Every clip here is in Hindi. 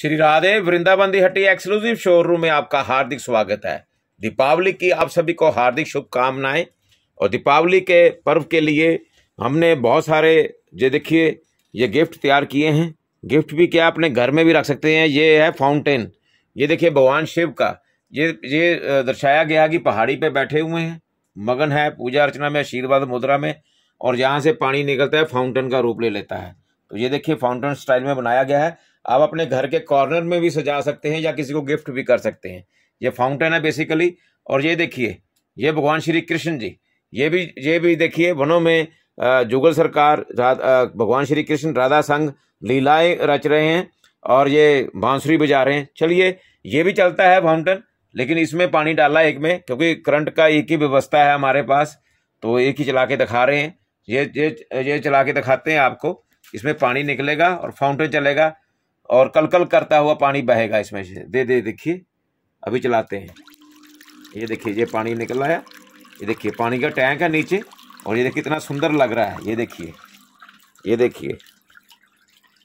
श्री राधे वृंदावन दी हट्टी एक्सक्लूसिव शोरूम में आपका हार्दिक स्वागत है दीपावली की आप सभी को हार्दिक शुभकामनाएं और दीपावली के पर्व के लिए हमने बहुत सारे ये देखिए ये गिफ्ट तैयार किए हैं गिफ्ट भी क्या अपने घर में भी रख सकते हैं ये है फाउंटेन ये देखिए भगवान शिव का ये ये दर्शाया गया कि पहाड़ी पे बैठे हुए हैं मगन है पूजा अर्चना में आशीर्वाद मुद्रा में और यहाँ से पानी निकलता है फाउंटेन का रूप ले लेता है तो ये देखिए फाउंटेन स्टाइल में बनाया गया है आप अपने घर के कॉर्नर में भी सजा सकते हैं या किसी को गिफ्ट भी कर सकते हैं ये फाउंटेन है बेसिकली और ये देखिए ये भगवान श्री कृष्ण जी ये भी ये भी देखिए वनों में जुगल सरकार भगवान श्री कृष्ण राधा संघ लीलाएं रच रहे हैं और ये बांसुरी बजा रहे हैं चलिए ये भी चलता है फाउंटेन लेकिन इसमें पानी डाला एक में क्योंकि करंट का एक ही व्यवस्था है हमारे पास तो एक ही चला के दिखा रहे हैं ये ये ये चला के दिखाते हैं आपको इसमें पानी निकलेगा और फाउंटेन चलेगा और कलकल करता हुआ पानी बहेगा इसमें से दे दे देखिए अभी चलाते हैं ये देखिए ये पानी निकल आया ये देखिए पानी का टैंक है नीचे और ये देखिए कितना सुंदर लग रहा है ये देखिए ये देखिए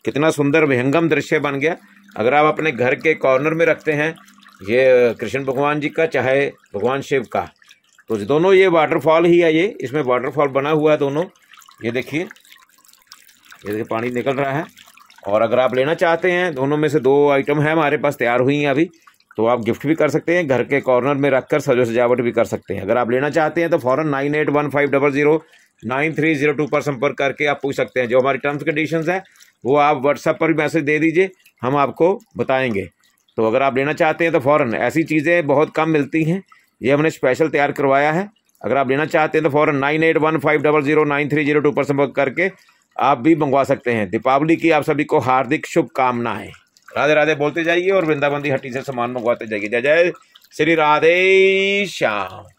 कितना सुंदर विहंगम दृश्य बन गया अगर आप अपने घर के कॉर्नर में रखते हैं ये कृष्ण भगवान जी का चाहे भगवान शिव का तो दोनों ये वाटरफॉल ही है ये इसमें वाटरफॉल बना हुआ है दोनों ये देखिए ये देखिए पानी निकल रहा है और अगर आप लेना चाहते हैं दोनों में से दो आइटम है हमारे पास तैयार हुई हैं अभी तो आप गिफ्ट भी कर सकते हैं घर के कॉर्नर में रख कर सजो सजावट भी कर सकते हैं अगर आप लेना चाहते हैं तो फ़ौरन nine eight one five double zero nine three zero two पर संपर्क करके आप पूछ सकते हैं जो हमारी टर्म्स कंडीशन है वो आप व्हाट्सएप पर भी मैसेज दे दीजिए हम आपको बताएँगे तो अगर आप लेना चाहते हैं तो फ़ौरन ऐसी चीज़ें बहुत कम मिलती हैं ये हमने स्पेशल तैयार करवाया है अगर आप लेना चाहते हैं तो फ़ौरन nine eight one five double zero nine three zero two पर संपर्क करके आप भी मंगवा सकते हैं दीपावली की आप सभी को हार्दिक शुभकामनाएं राधे राधे बोलते जाइए और वृंदावन हट्टी से सामान मंगवाते जाइए जय जय श्री राधे श्याम